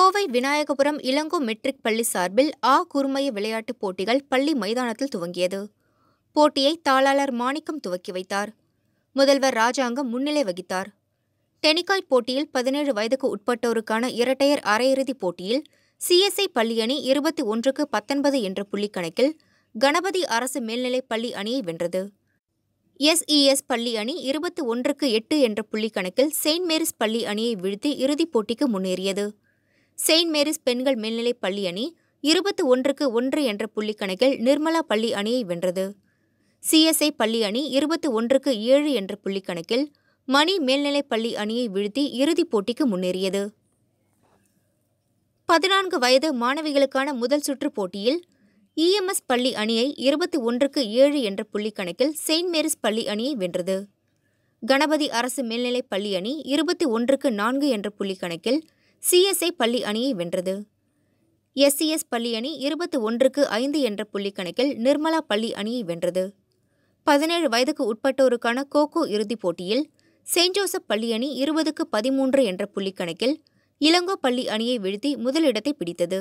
Kovai Vinayagapuram Ilango matric பள்ளி சார்பில் ஆ குறுமைய விளையாட்டுப் போட்டிகள் பள்ளி மைதானத்தில் துவங்கியது போட்டியை தாளாளர் மாணிக்கம் துவக்கி வைத்தார் முதல்வர் ராஜாங்கம் முன்னிலை வகித்தார் டெனிகாய் போட்டியில் பதினேழு வயதுக்கு உட்பட்டோருக்கான இரட்டையர் அரையிறுதிப் போட்டியில் சிஎஸ்ஐ பள்ளி அணி இருபத்தி ஒன்றுக்கு பத்தொன்பது என்ற புள்ளிக்கணக்கில் கணபதி அரசு மேல்நிலைப் பள்ளி அணியை வென்றது எஸ்இஎஸ் பள்ளி அணி இருபத்தி ஒன்றுக்கு எட்டு என்ற புள்ளிக்கணக்கில் செயின்ட் மேரிஸ் பள்ளி அணியை வீழ்த்தி இறுதிப் போட்டிக்கு முன்னேறியது செயின்ட் மேரிஸ் பெண்கள் மேல்நிலைப் பள்ளி அணி இருபத்து ஒன்றுக்கு ஒன்று என்ற புள்ளிக்கணக்கில் நிர்மலா பள்ளி அணியை வென்றது சிஎஸ்ஐ பள்ளி அணி இருபத்து ஒன்றுக்கு ஏழு என்ற புள்ளிக்கணக்கில் மணி மேல்நிலைப் பள்ளி அணியை வீழ்த்தி இறுதிப் போட்டிக்கு முன்னேறியது பதினான்கு வயது மாணவிகளுக்கான முதல் சுற்றுப் போட்டியில் இஎம்எஸ் பள்ளி அணியை இருபத்தி ஒன்றுக்கு ஏழு என்ற புள்ளிக்கணக்கில் செயின்ட் மேரிஸ் பள்ளி அணியை வென்றது கணபதி அரசு மேல்நிலைப் பள்ளி அணி இருபத்தி ஒன்றுக்கு நான்கு என்ற புள்ளிக்கணக்கில் சிஎஸ்ஐ பள்ளி அணியை வென்றது எஸ்சிஎஸ் பள்ளி அணி இருபத்தி ஒன்றுக்கு ஐந்து என்ற புள்ளி கணக்கில் நிர்மலா பள்ளி அணியை வென்றது பதினேழு வயதுக்கு உட்பட்டோருக்கான கோகோ இறுதிப் போட்டியில் செயின்ட் ஜோசப் பள்ளி அணி இருபதுக்கு பதிமூன்று என்ற புள்ளி கணக்கில் இளங்கோ பள்ளி அணியை வீழ்த்தி முதலிடத்தை பிடித்தது